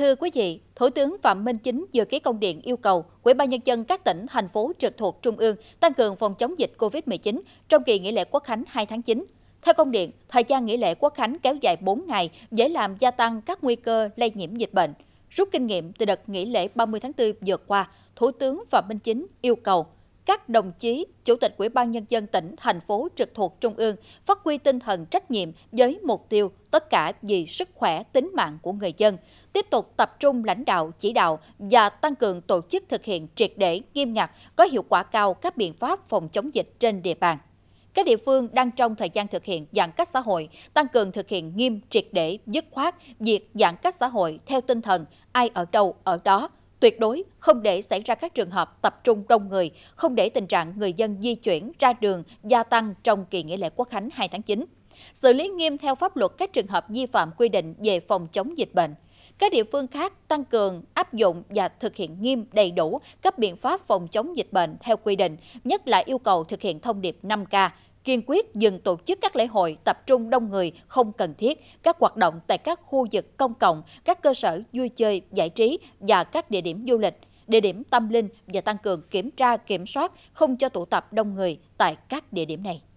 Thưa quý vị, Thủ tướng Phạm Minh Chính vừa ký công điện yêu cầu Ủy ban nhân dân các tỉnh, thành phố trực thuộc Trung ương tăng cường phòng chống dịch COVID-19 trong kỳ nghỉ lễ Quốc khánh 2 tháng 9. Theo công điện, thời gian nghỉ lễ Quốc khánh kéo dài 4 ngày dễ làm gia tăng các nguy cơ lây nhiễm dịch bệnh. Rút kinh nghiệm từ đợt nghỉ lễ 30 tháng 4 vừa qua, Thủ tướng Phạm Minh Chính yêu cầu các đồng chí Chủ tịch Ủy ban Nhân dân tỉnh, thành phố trực thuộc Trung ương phát huy tinh thần trách nhiệm với mục tiêu tất cả vì sức khỏe tính mạng của người dân, tiếp tục tập trung lãnh đạo, chỉ đạo và tăng cường tổ chức thực hiện triệt để, nghiêm ngặt, có hiệu quả cao các biện pháp phòng chống dịch trên địa bàn. Các địa phương đang trong thời gian thực hiện giãn cách xã hội, tăng cường thực hiện nghiêm triệt để, dứt khoát việc giãn cách xã hội theo tinh thần ai ở đâu ở đó – tuyệt đối không để xảy ra các trường hợp tập trung đông người, không để tình trạng người dân di chuyển ra đường gia tăng trong kỳ nghỉ lễ Quốc khánh 2 tháng 9. Xử lý nghiêm theo pháp luật các trường hợp vi phạm quy định về phòng chống dịch bệnh. Các địa phương khác tăng cường, áp dụng và thực hiện nghiêm đầy đủ các biện pháp phòng chống dịch bệnh theo quy định, nhất là yêu cầu thực hiện thông điệp 5K, kiên quyết dừng tổ chức các lễ hội tập trung đông người không cần thiết, các hoạt động tại các khu vực công cộng, các cơ sở vui chơi, giải trí và các địa điểm du lịch, địa điểm tâm linh và tăng cường kiểm tra, kiểm soát không cho tụ tập đông người tại các địa điểm này.